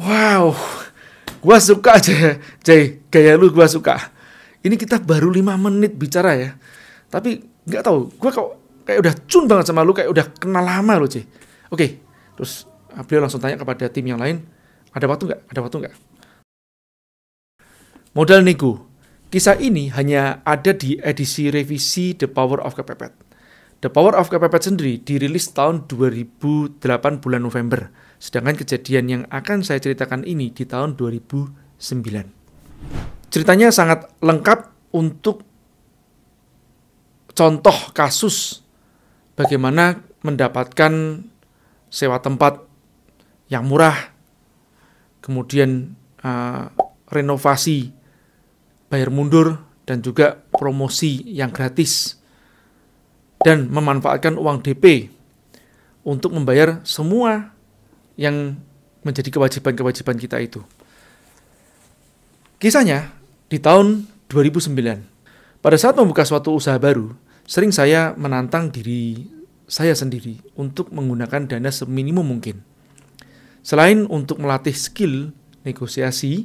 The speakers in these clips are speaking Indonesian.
wow gua suka aja ya, Jay gaya lu gua suka ini kita baru lima menit bicara ya tapi nggak tahu gua kok kayak udah cun banget sama lu kayak udah kenal lama lu Jay oke terus beliau langsung tanya kepada tim yang lain ada waktu nggak ada waktu nggak modal nego kisah ini hanya ada di edisi revisi The Power of Kepepet The Power of Kepepet sendiri dirilis tahun 2008 bulan November Sedangkan kejadian yang akan saya ceritakan ini di tahun 2009. Ceritanya sangat lengkap untuk contoh kasus bagaimana mendapatkan sewa tempat yang murah, kemudian uh, renovasi bayar mundur dan juga promosi yang gratis dan memanfaatkan uang DP untuk membayar semua yang menjadi kewajiban-kewajiban kita itu. Kisahnya, di tahun 2009, pada saat membuka suatu usaha baru, sering saya menantang diri saya sendiri untuk menggunakan dana seminimum mungkin. Selain untuk melatih skill negosiasi,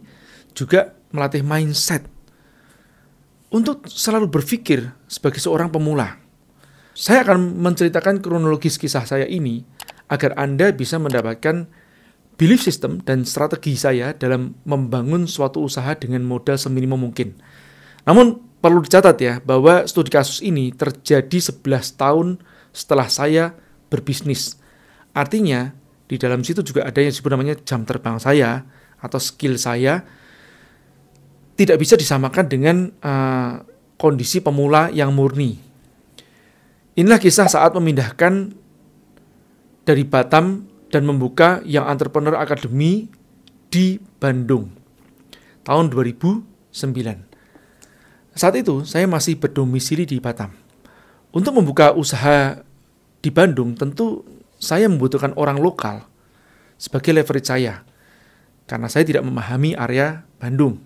juga melatih mindset untuk selalu berpikir sebagai seorang pemula. Saya akan menceritakan kronologis kisah saya ini agar Anda bisa mendapatkan belief system dan strategi saya dalam membangun suatu usaha dengan modal seminimum mungkin. Namun perlu dicatat ya bahwa studi kasus ini terjadi 11 tahun setelah saya berbisnis. Artinya di dalam situ juga ada yang disebut namanya jam terbang saya atau skill saya tidak bisa disamakan dengan uh, kondisi pemula yang murni. Inilah kisah saat memindahkan dari Batam dan membuka yang Entrepreneur Academy di Bandung tahun 2009. Saat itu saya masih berdomisili di Batam. Untuk membuka usaha di Bandung tentu saya membutuhkan orang lokal sebagai leverage saya karena saya tidak memahami area Bandung.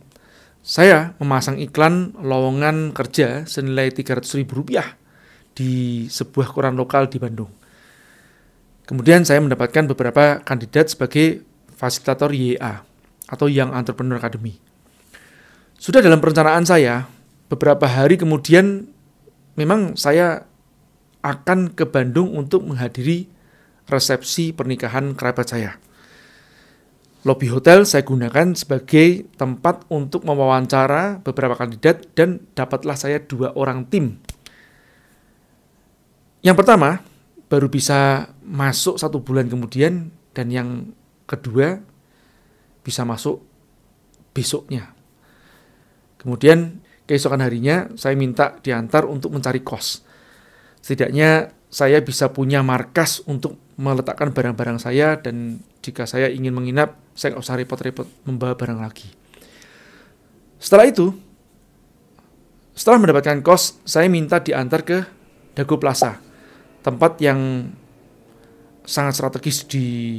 Saya memasang iklan lowongan kerja senilai 300 ribu rupiah di sebuah koran lokal di Bandung. Kemudian saya mendapatkan beberapa kandidat sebagai fasilitator YA atau Young Entrepreneur Academy. Sudah dalam perencanaan saya, beberapa hari kemudian memang saya akan ke Bandung untuk menghadiri resepsi pernikahan kerabat saya. Lobby hotel saya gunakan sebagai tempat untuk mewawancara beberapa kandidat dan dapatlah saya dua orang tim. Yang pertama, baru bisa masuk satu bulan kemudian dan yang kedua bisa masuk besoknya. Kemudian keesokan harinya saya minta diantar untuk mencari kos. Setidaknya saya bisa punya markas untuk meletakkan barang-barang saya dan jika saya ingin menginap, saya nggak usah repot-repot membawa barang lagi. Setelah itu, setelah mendapatkan kos, saya minta diantar ke Dago Plaza, tempat yang sangat strategis di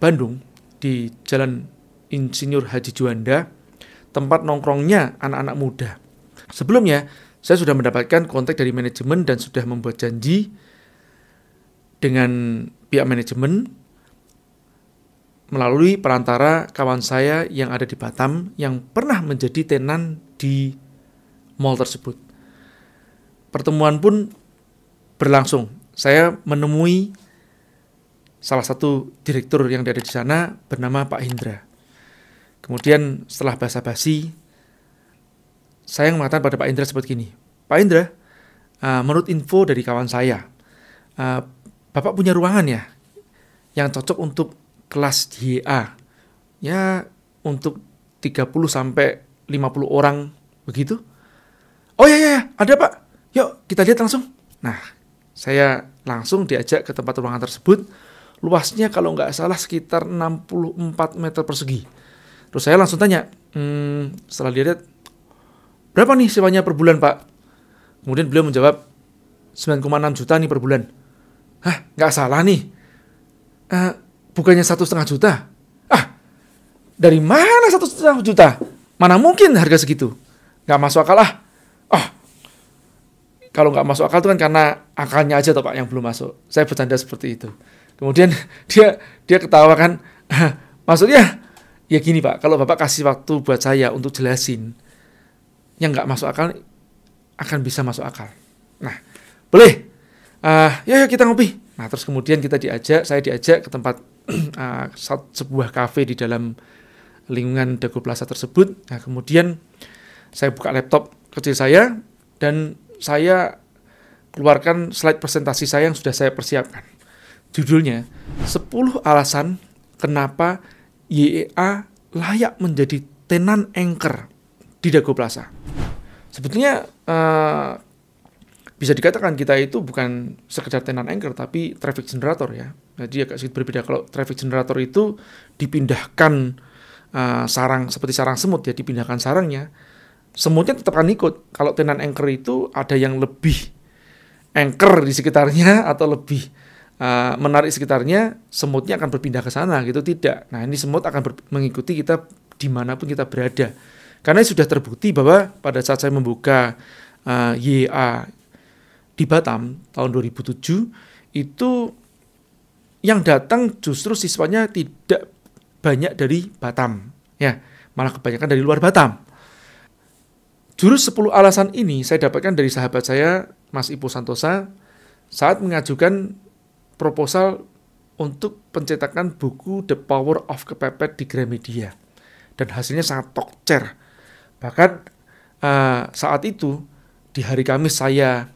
Bandung di Jalan Insinyur Haji Juanda tempat nongkrongnya anak-anak muda. Sebelumnya saya sudah mendapatkan kontak dari manajemen dan sudah membuat janji dengan pihak manajemen melalui perantara kawan saya yang ada di Batam yang pernah menjadi tenan di mall tersebut. Pertemuan pun berlangsung. Saya menemui salah satu direktur yang ada di sana bernama Pak Indra. Kemudian setelah basa-basi, saya mengatakan pada Pak Indra seperti ini, Pak Indra, uh, eh, menurut info dari kawan saya, uh, Bapak punya ruangan ya, yang cocok untuk kelas JA, ya untuk 30 sampai 50 orang begitu. Oh ya ya ya, ada Pak. Yuk kita lihat langsung. Nah, saya langsung diajak ke tempat ruangan tersebut luasnya kalau nggak salah sekitar 64 meter persegi. Terus saya langsung tanya, hmm, setelah dia berapa nih sewanya per bulan pak? Kemudian beliau menjawab, 9,6 juta nih per bulan. Hah, nggak salah nih. Uh, bukannya satu setengah juta? Ah, dari mana satu setengah juta? Mana mungkin harga segitu? Nggak masuk akal lah. Oh, kalau nggak masuk akal itu kan karena akalnya aja toh pak yang belum masuk. Saya bercanda seperti itu. Kemudian dia dia ketawa kan, maksudnya ya gini pak, kalau bapak kasih waktu buat saya untuk jelasin yang nggak masuk akal akan bisa masuk akal. Nah, boleh. Uh, ya, ya kita ngopi. Nah, terus kemudian kita diajak, saya diajak ke tempat uh, sebuah kafe di dalam lingkungan Dago Plaza tersebut. Nah, kemudian saya buka laptop kecil saya dan saya keluarkan slide presentasi saya yang sudah saya persiapkan. Judulnya 10 alasan kenapa YEA layak menjadi tenan anchor di Dago Plaza. Sebetulnya uh, bisa dikatakan kita itu bukan sekedar tenan anchor tapi traffic generator ya. Jadi agak sedikit berbeda kalau traffic generator itu dipindahkan uh, sarang seperti sarang semut ya dipindahkan sarangnya. Semutnya tetap akan ikut. Kalau tenan anchor itu ada yang lebih anchor di sekitarnya atau lebih uh, menarik sekitarnya, semutnya akan berpindah ke sana gitu tidak. Nah ini semut akan mengikuti kita dimanapun kita berada. Karena sudah terbukti bahwa pada saat saya membuka uh, YA di Batam tahun 2007 itu yang datang justru siswanya tidak banyak dari Batam ya malah kebanyakan dari luar Batam. Jurus 10 alasan ini saya dapatkan dari sahabat saya Mas Ipo Santosa saat mengajukan proposal untuk pencetakan buku The Power of Kepepet di Gramedia. Dan hasilnya sangat tokcer. Bahkan uh, saat itu, di hari Kamis saya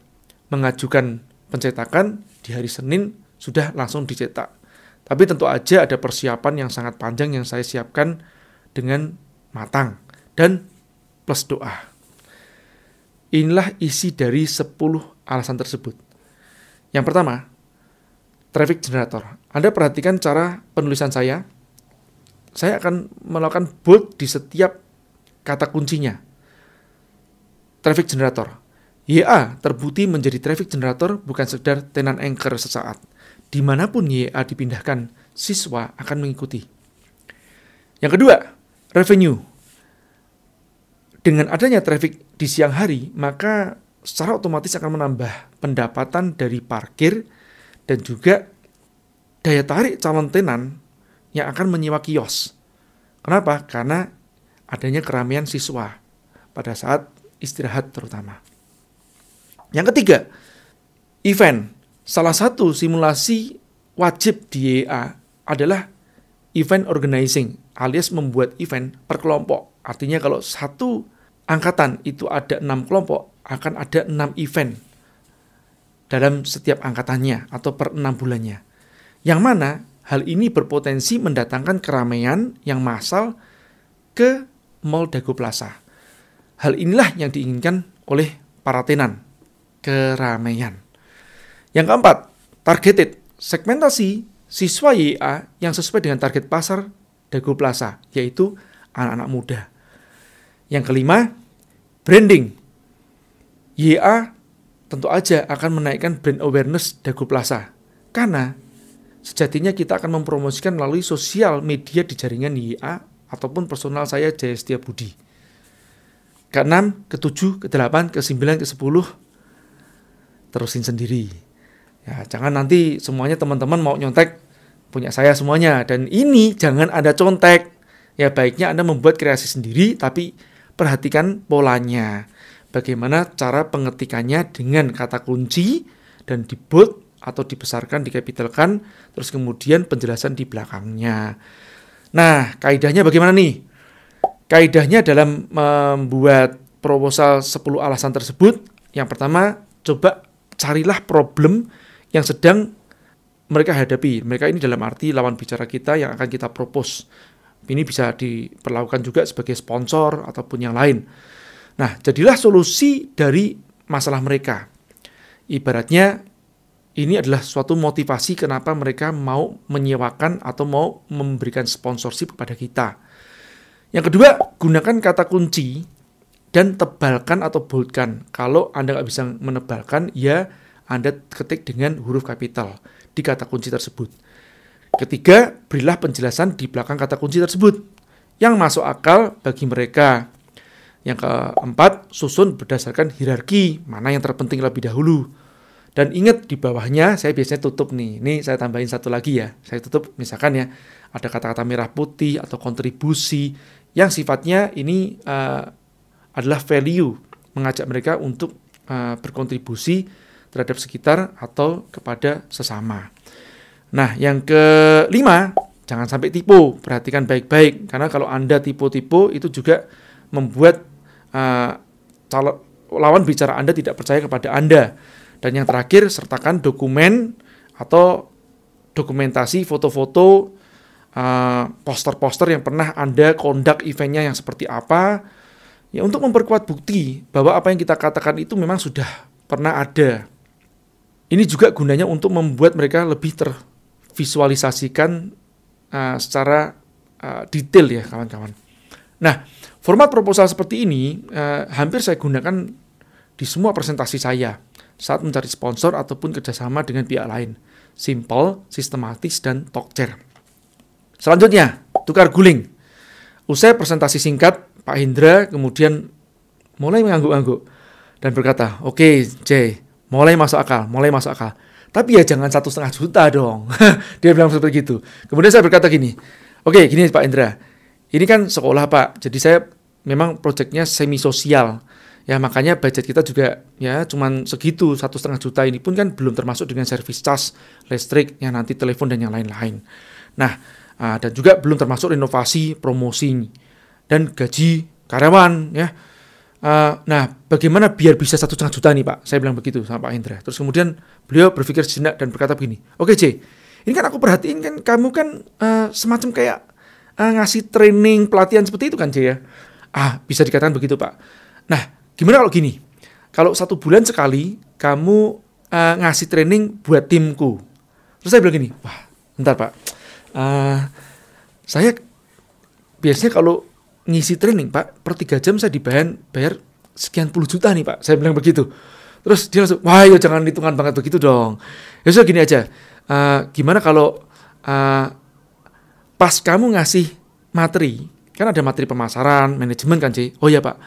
mengajukan pencetakan, di hari Senin sudah langsung dicetak. Tapi tentu aja ada persiapan yang sangat panjang yang saya siapkan dengan matang dan plus doa. Inilah isi dari 10 alasan tersebut. Yang pertama, traffic generator. Anda perhatikan cara penulisan saya. Saya akan melakukan bold di setiap kata kuncinya. Traffic generator. YA terbukti menjadi traffic generator bukan sekedar tenant anchor sesaat. Dimanapun YA dipindahkan, siswa akan mengikuti. Yang kedua, revenue. Dengan adanya traffic di siang hari, maka secara otomatis akan menambah pendapatan dari parkir, dan juga daya tarik calon tenan yang akan menyewa kios. Kenapa? Karena adanya keramaian siswa pada saat istirahat terutama. Yang ketiga, event. Salah satu simulasi wajib di EA adalah event organizing alias membuat event per kelompok. Artinya kalau satu angkatan itu ada enam kelompok, akan ada enam event dalam setiap angkatannya atau per enam bulannya. Yang mana hal ini berpotensi mendatangkan keramaian yang massal ke Mall Dago Plaza. Hal inilah yang diinginkan oleh para tenan, keramaian. Yang keempat, targeted segmentasi siswa YA yang sesuai dengan target pasar Dago Plaza, yaitu anak-anak muda. Yang kelima, branding. YA tentu aja akan menaikkan brand awareness Dago Plaza. Karena sejatinya kita akan mempromosikan melalui sosial media di jaringan YA ataupun personal saya Jaya Setia Budi. Ke-6, ke-7, ke-8, ke-9, ke-10 terusin sendiri. Ya, jangan nanti semuanya teman-teman mau nyontek punya saya semuanya dan ini jangan ada contek. Ya baiknya Anda membuat kreasi sendiri tapi perhatikan polanya bagaimana cara pengetikannya dengan kata kunci dan di bold atau dibesarkan, dikapitalkan, terus kemudian penjelasan di belakangnya. Nah, kaidahnya bagaimana nih? Kaidahnya dalam membuat proposal 10 alasan tersebut, yang pertama coba carilah problem yang sedang mereka hadapi. Mereka ini dalam arti lawan bicara kita yang akan kita propose. Ini bisa diperlakukan juga sebagai sponsor ataupun yang lain. Nah, jadilah solusi dari masalah mereka. Ibaratnya ini adalah suatu motivasi kenapa mereka mau menyewakan atau mau memberikan sponsorship kepada kita. Yang kedua, gunakan kata kunci dan tebalkan atau boldkan. Kalau Anda nggak bisa menebalkan, ya Anda ketik dengan huruf kapital di kata kunci tersebut. Ketiga, berilah penjelasan di belakang kata kunci tersebut yang masuk akal bagi mereka yang keempat, susun berdasarkan hierarki, mana yang terpenting lebih dahulu. Dan ingat di bawahnya saya biasanya tutup nih. Ini saya tambahin satu lagi ya. Saya tutup misalkan ya ada kata-kata merah putih atau kontribusi yang sifatnya ini uh, adalah value mengajak mereka untuk uh, berkontribusi terhadap sekitar atau kepada sesama. Nah, yang kelima, jangan sampai tipu. Perhatikan baik-baik karena kalau Anda tipu-tipu itu juga membuat uh, eh, calon lawan bicara Anda tidak percaya kepada Anda. Dan yang terakhir sertakan dokumen atau dokumentasi foto-foto poster eh, poster-poster yang pernah Anda kondak eventnya yang seperti apa ya untuk memperkuat bukti bahwa apa yang kita katakan itu memang sudah pernah ada. Ini juga gunanya untuk membuat mereka lebih tervisualisasikan uh, secara uh, detail ya kawan-kawan. Nah, Format proposal seperti ini eh, hampir saya gunakan di semua presentasi saya saat mencari sponsor ataupun kerjasama dengan pihak lain. Simple, sistematis, dan chair. Selanjutnya, tukar guling. Usai presentasi singkat, Pak Hendra kemudian mulai mengangguk-angguk dan berkata, Oke, okay, Jay, mulai masuk akal, mulai masuk akal. Tapi ya jangan satu setengah juta dong. Dia bilang seperti itu. Kemudian saya berkata gini, Oke, okay, gini Pak Indra. Ini kan sekolah Pak, jadi saya memang proyeknya semi sosial. Ya makanya budget kita juga ya cuman segitu satu setengah juta ini pun kan belum termasuk dengan service charge listrik yang nanti telepon dan yang lain-lain. Nah ah, dan juga belum termasuk renovasi promosi dan gaji karyawan ya. Ah, nah, bagaimana biar bisa satu setengah juta nih Pak? Saya bilang begitu sama Pak Indra. Terus kemudian beliau berpikir sejenak dan berkata begini, oke okay, C ini kan aku perhatiin kan kamu kan uh, semacam kayak uh, ngasih training pelatihan seperti itu kan ya Ah, bisa dikatakan begitu Pak. Nah, gimana kalau gini? Kalau satu bulan sekali kamu uh, ngasih training buat timku. Terus saya bilang gini, wah, ntar Pak. Uh, saya biasanya kalau ngisi training Pak, per tiga jam saya dibayar bayar sekian puluh juta nih Pak. Saya bilang begitu. Terus dia langsung, wah ya jangan hitungan banget begitu dong. Ya sudah gini aja, uh, gimana kalau uh, pas kamu ngasih materi, kan ada materi pemasaran, manajemen kan sih. Oh ya pak,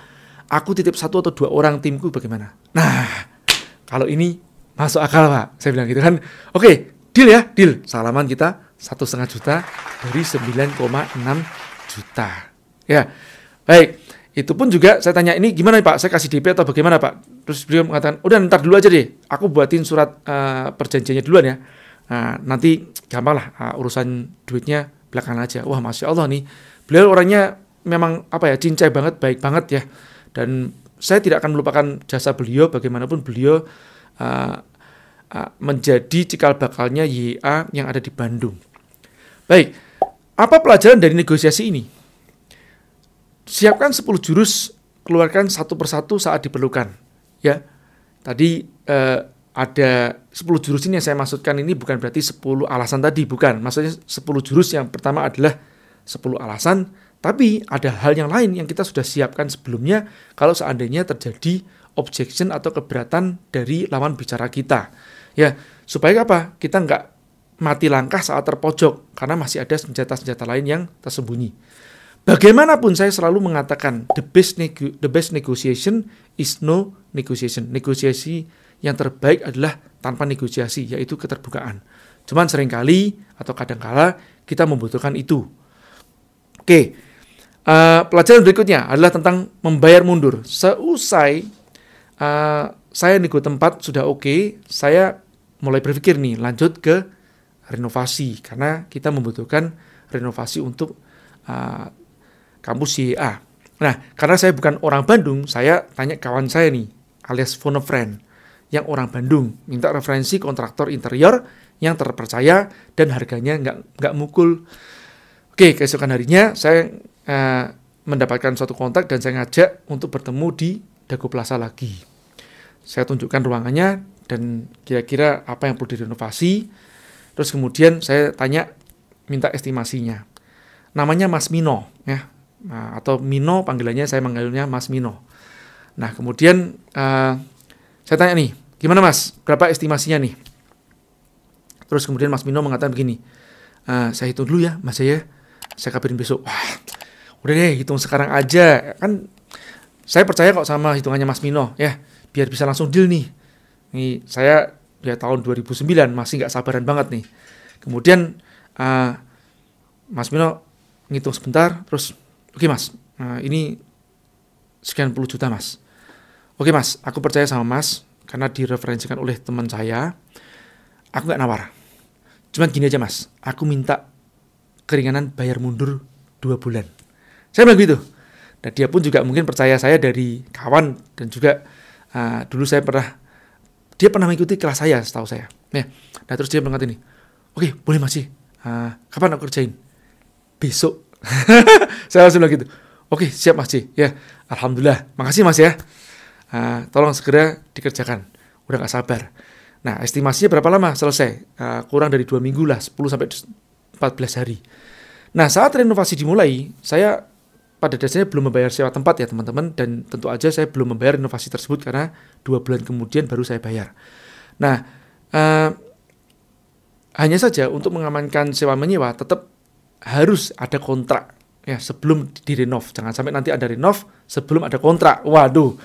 aku titip satu atau dua orang timku bagaimana? Nah, kalau ini masuk akal pak, saya bilang gitu kan. Oke, deal ya, deal. Salaman kita satu setengah juta dari 9,6 juta. Ya, baik. Itu pun juga saya tanya ini gimana Pak? Saya kasih DP atau bagaimana Pak? Terus beliau mengatakan, udah ntar dulu aja deh. Aku buatin surat uh, perjanjiannya duluan ya. Nah, nanti gampang lah uh, urusan duitnya belakang aja. Wah, masya Allah nih. Beliau orangnya memang apa ya cincai banget, baik banget ya. Dan saya tidak akan melupakan jasa beliau. Bagaimanapun beliau uh, uh, menjadi cikal bakalnya YA yang ada di Bandung. Baik, apa pelajaran dari negosiasi ini? Siapkan 10 jurus, keluarkan satu persatu saat diperlukan. Ya, tadi uh, ada 10 jurus ini yang saya maksudkan ini bukan berarti 10 alasan tadi, bukan. Maksudnya 10 jurus yang pertama adalah 10 alasan, tapi ada hal yang lain yang kita sudah siapkan sebelumnya kalau seandainya terjadi objection atau keberatan dari lawan bicara kita. Ya, supaya apa? Kita nggak mati langkah saat terpojok, karena masih ada senjata-senjata lain yang tersembunyi. Bagaimanapun saya selalu mengatakan the best, the best negotiation is no negotiation. Negosiasi yang terbaik adalah tanpa negosiasi, yaitu keterbukaan. Cuman seringkali atau kadangkala kita membutuhkan itu. Oke, uh, pelajaran berikutnya adalah tentang membayar mundur. Seusai uh, saya nego tempat sudah oke, okay, saya mulai berpikir nih lanjut ke renovasi karena kita membutuhkan renovasi untuk uh, kampus YA. Nah, karena saya bukan orang Bandung, saya tanya kawan saya nih, alias phone a friend yang orang Bandung. Minta referensi kontraktor interior yang terpercaya dan harganya nggak nggak mukul. Oke, keesokan harinya saya uh, mendapatkan suatu kontak dan saya ngajak untuk bertemu di Dago Plaza lagi. Saya tunjukkan ruangannya dan kira-kira apa yang perlu direnovasi. Terus kemudian saya tanya minta estimasinya. Namanya Mas Mino ya. Nah, atau Mino panggilannya saya manggilnya Mas Mino. Nah, kemudian uh, saya tanya nih, Gimana Mas? Berapa estimasinya nih? Terus kemudian Mas Mino mengatakan begini, e, saya hitung dulu ya Mas ya, saya kabarin besok. Wah, udah deh hitung sekarang aja. Kan saya percaya kok sama hitungannya Mas Mino ya, biar bisa langsung deal nih. Nih saya ya tahun 2009 masih nggak sabaran banget nih. Kemudian uh, Mas Mino ngitung sebentar, terus oke okay, Mas, uh, ini sekian puluh juta Mas. Oke okay, Mas, aku percaya sama Mas, karena direferensikan oleh teman saya aku nggak nawar cuman gini aja mas aku minta keringanan bayar mundur dua bulan saya bilang gitu dan dia pun juga mungkin percaya saya dari kawan dan juga uh, dulu saya pernah dia pernah mengikuti kelas saya setahu saya ya nah terus dia bilang ini oke okay, boleh masih uh, eh, kapan aku kerjain besok saya langsung bilang gitu oke okay, siap masih ya alhamdulillah makasih mas ya Eh, tolong segera dikerjakan. Udah gak sabar. Nah, estimasinya berapa lama selesai? Uh, kurang dari dua minggu lah, 10 sampai 14 hari. Nah, saat renovasi dimulai, saya pada dasarnya belum membayar sewa tempat ya teman-teman dan tentu aja saya belum membayar renovasi tersebut karena dua bulan kemudian baru saya bayar. Nah, uh, hanya saja untuk mengamankan sewa menyewa tetap harus ada kontrak ya sebelum direnov. Jangan sampai nanti ada renov sebelum ada kontrak. Waduh,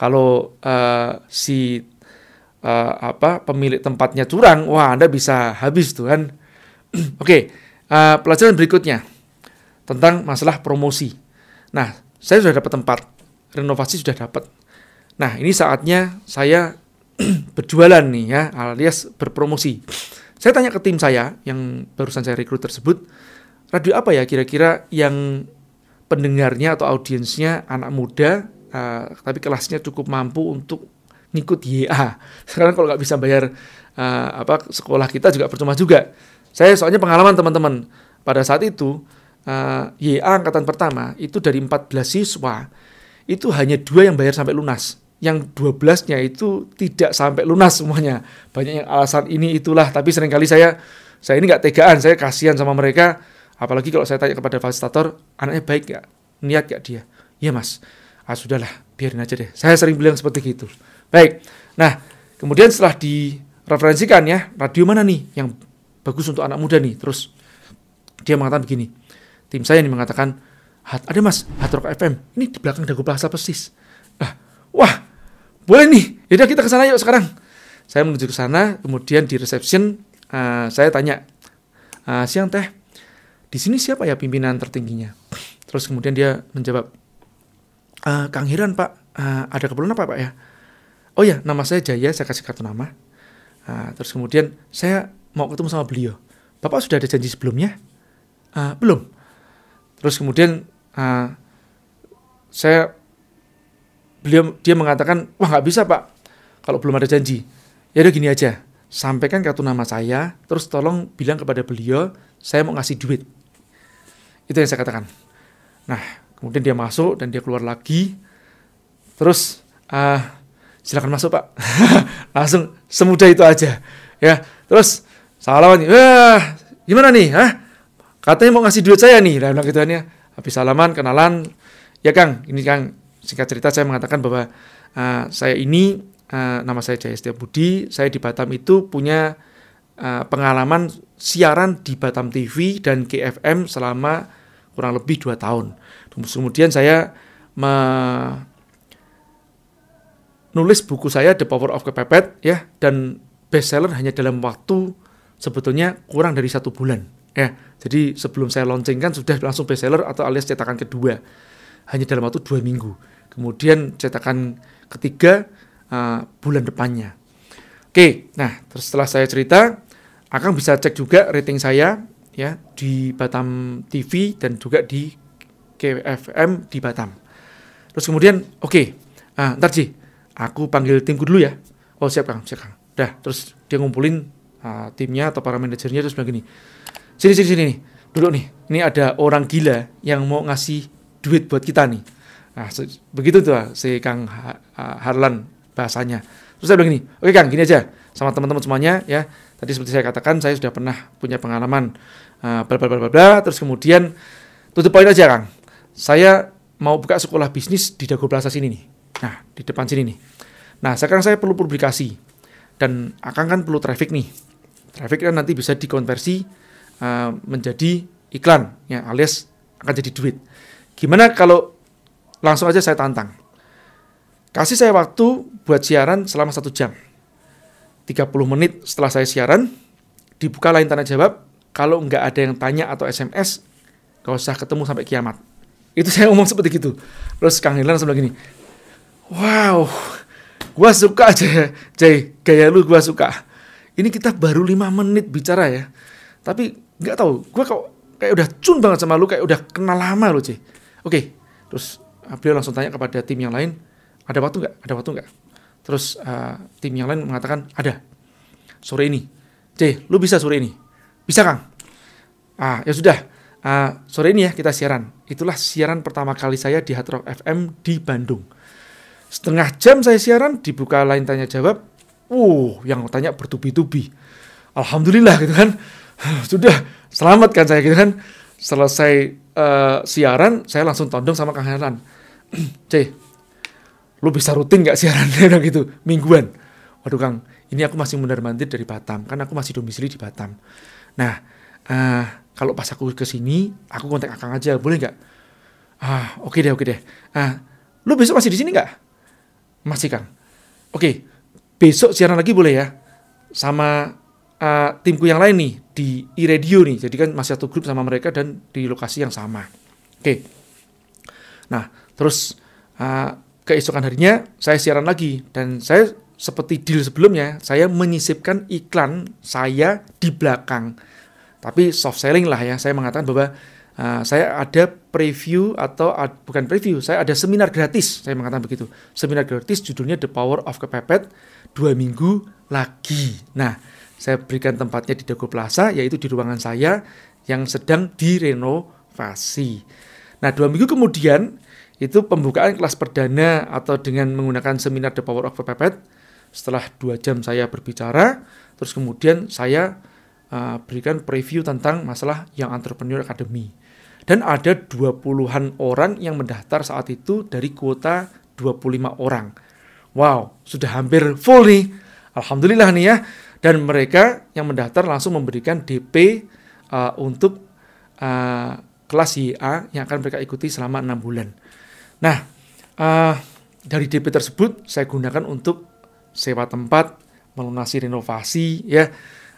kalau uh, si uh, apa pemilik tempatnya curang, wah Anda bisa habis tuh kan. Oke, okay, uh, eh, pelajaran berikutnya tentang masalah promosi. Nah, saya sudah dapat tempat, renovasi sudah dapat. Nah, ini saatnya saya berjualan nih ya, alias berpromosi. Saya tanya ke tim saya yang barusan saya rekrut tersebut, radio apa ya kira-kira yang pendengarnya atau audiensnya anak muda uh, tapi kelasnya cukup mampu untuk ngikut YA. Sekarang kalau nggak bisa bayar uh, apa sekolah kita juga percuma juga. Saya soalnya pengalaman teman-teman pada saat itu uh, YA angkatan pertama itu dari 14 siswa itu hanya dua yang bayar sampai lunas. Yang 12-nya itu tidak sampai lunas semuanya. Banyak yang alasan ini itulah, tapi seringkali saya saya ini nggak tegaan, saya kasihan sama mereka. Apalagi kalau saya tanya kepada fasilitator, anaknya baik nggak? Niat nggak dia? Iya mas, ah sudahlah biarin aja deh saya sering bilang seperti itu baik nah kemudian setelah direferensikan ya radio mana nih yang bagus untuk anak muda nih terus dia mengatakan begini tim saya ini mengatakan ada mas Hard Rock FM ini di belakang dagu plaza persis ah, wah boleh nih yaudah kita ke sana yuk sekarang saya menuju ke sana kemudian di reception uh, saya tanya uh, siang teh di sini siapa ya pimpinan tertingginya terus kemudian dia menjawab uh, Kang Hiran Pak, uh, ada keperluan apa Pak ya? Oh ya, nama saya Jaya, saya kasih kartu nama. Uh, terus kemudian saya mau ketemu sama beliau. Bapak sudah ada janji sebelumnya? Uh, belum. Terus kemudian uh, saya beliau dia mengatakan wah nggak bisa pak kalau belum ada janji ya udah gini aja sampaikan kartu nama saya terus tolong bilang kepada beliau saya mau ngasih duit itu yang saya katakan nah kemudian dia masuk dan dia keluar lagi terus uh, silakan masuk pak langsung semudah itu aja ya terus salaman wah gimana nih Hah? katanya mau ngasih duit saya nih nah, bilang gitu ya habis salaman kenalan ya kang ini kang singkat cerita saya mengatakan bahwa uh, saya ini uh, nama saya Jaya Setia Budi saya di Batam itu punya uh, pengalaman siaran di Batam TV dan KFM selama kurang lebih dua tahun Kemudian saya menulis buku saya The Power of Kepepet ya dan bestseller hanya dalam waktu sebetulnya kurang dari satu bulan ya. Jadi sebelum saya launching kan sudah langsung bestseller atau alias cetakan kedua hanya dalam waktu dua minggu. Kemudian cetakan ketiga uh, bulan depannya. Oke, nah setelah saya cerita, akan bisa cek juga rating saya ya di Batam TV dan juga di KFM di Batam. Terus kemudian, oke, okay, uh, ntar sih, aku panggil timku dulu ya. Oh siap Kang, siap Kang. Dah, terus dia ngumpulin uh, timnya atau para manajernya terus begini. sini sini sini nih, duduk nih. Ini ada orang gila yang mau ngasih duit buat kita nih. Nah, begitu tuh ah, si Kang ha ah, Harlan bahasanya. Terus saya bilang oke okay, Kang, gini aja sama teman-teman semuanya ya. Tadi seperti saya katakan, saya sudah pernah punya pengalaman bla uh, bla bla bla bla. Terus kemudian tutup poin aja Kang saya mau buka sekolah bisnis di Dago Plaza sini nih. Nah, di depan sini nih. Nah, sekarang saya perlu publikasi. Dan akan kan perlu traffic nih. Traffic kan nanti bisa dikonversi uh, menjadi iklan, ya alias akan jadi duit. Gimana kalau langsung aja saya tantang? Kasih saya waktu buat siaran selama satu jam. 30 menit setelah saya siaran, dibuka lain tanda jawab. Kalau nggak ada yang tanya atau SMS, gak usah ketemu sampai kiamat itu saya ngomong seperti gitu terus Kang hilan langsung bilang gini wow gua suka aja Jay gaya lu gua suka ini kita baru lima menit bicara ya tapi gak tahu gua kok kayak udah cun banget sama lu kayak udah kenal lama lu Jay oke terus ah, beliau langsung tanya kepada tim yang lain ada waktu gak? ada waktu gak? terus uh, tim yang lain mengatakan ada sore ini Jay lu bisa sore ini bisa Kang ah ya sudah uh, sore ini ya kita siaran Itulah siaran pertama kali saya di Hard Rock FM di Bandung. Setengah jam saya siaran, dibuka lain tanya jawab. Uh, yang tanya bertubi-tubi. Alhamdulillah gitu kan. Sudah, selamat kan saya gitu kan. Selesai uh, siaran, saya langsung tondong sama Kang Heran. C, lu bisa rutin gak siarannya gitu, mingguan. Waduh Kang, ini aku masih mundar mandir dari Batam, kan aku masih domisili di Batam. Nah, uh, kalau pas aku ke sini aku kontak akang aja boleh nggak ah oke okay deh oke okay deh ah lu besok masih di sini nggak masih kang oke okay, besok siaran lagi boleh ya sama uh, timku yang lain nih di iRadio nih jadi kan masih satu grup sama mereka dan di lokasi yang sama oke okay. nah terus uh, keesokan harinya saya siaran lagi dan saya seperti deal sebelumnya, saya menyisipkan iklan saya di belakang tapi soft selling lah ya, saya mengatakan bahwa uh, saya ada preview atau uh, bukan preview, saya ada seminar gratis, saya mengatakan begitu. Seminar gratis judulnya The Power of Kepepet, dua minggu lagi. Nah, saya berikan tempatnya di Dago Plaza, yaitu di ruangan saya yang sedang direnovasi. Nah, dua minggu kemudian, itu pembukaan kelas perdana atau dengan menggunakan seminar The Power of Kepepet, setelah dua jam saya berbicara, terus kemudian saya uh, berikan preview tentang masalah yang Entrepreneur Academy. Dan ada 20-an orang yang mendaftar saat itu dari kuota 25 orang. Wow, sudah hampir full nih. Alhamdulillah nih ya. Dan mereka yang mendaftar langsung memberikan DP uh, untuk uh, kelas YA yang akan mereka ikuti selama enam bulan. Nah, uh, dari DP tersebut saya gunakan untuk sewa tempat, melunasi renovasi, ya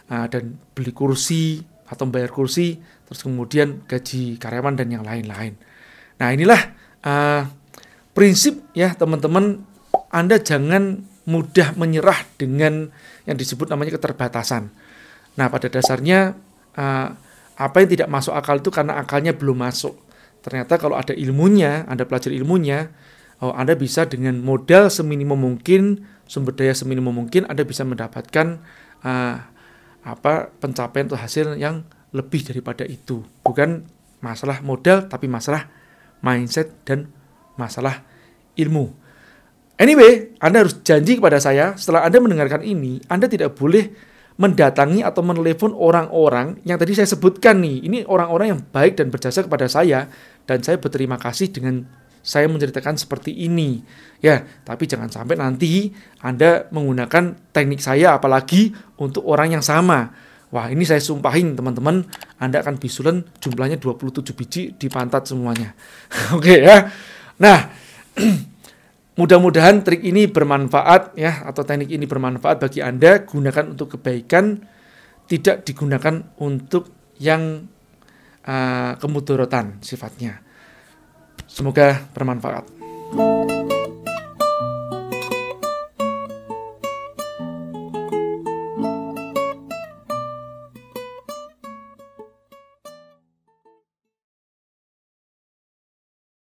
uh, dan beli kursi atau membayar kursi, terus kemudian gaji karyawan dan yang lain-lain. Nah inilah uh, prinsip ya teman-teman, Anda jangan mudah menyerah dengan yang disebut namanya keterbatasan. Nah pada dasarnya uh, apa yang tidak masuk akal itu karena akalnya belum masuk. Ternyata kalau ada ilmunya, Anda pelajari ilmunya, oh, Anda bisa dengan modal seminimum mungkin, sumber daya seminimum mungkin, Anda bisa mendapatkan uh, apa pencapaian atau hasil yang lebih daripada itu. Bukan masalah modal tapi masalah mindset dan masalah ilmu. Anyway, Anda harus janji kepada saya setelah Anda mendengarkan ini, Anda tidak boleh mendatangi atau menelepon orang-orang yang tadi saya sebutkan nih. Ini orang-orang yang baik dan berjasa kepada saya dan saya berterima kasih dengan saya menceritakan seperti ini. Ya, tapi jangan sampai nanti Anda menggunakan teknik saya apalagi untuk orang yang sama. Wah, ini saya sumpahin teman-teman, Anda akan bisulan jumlahnya 27 biji di pantat semuanya. Oke ya. Nah, mudah-mudahan trik ini bermanfaat ya atau teknik ini bermanfaat bagi Anda, gunakan untuk kebaikan, tidak digunakan untuk yang uh, eh, kemudorotan sifatnya. Semoga bermanfaat. thank you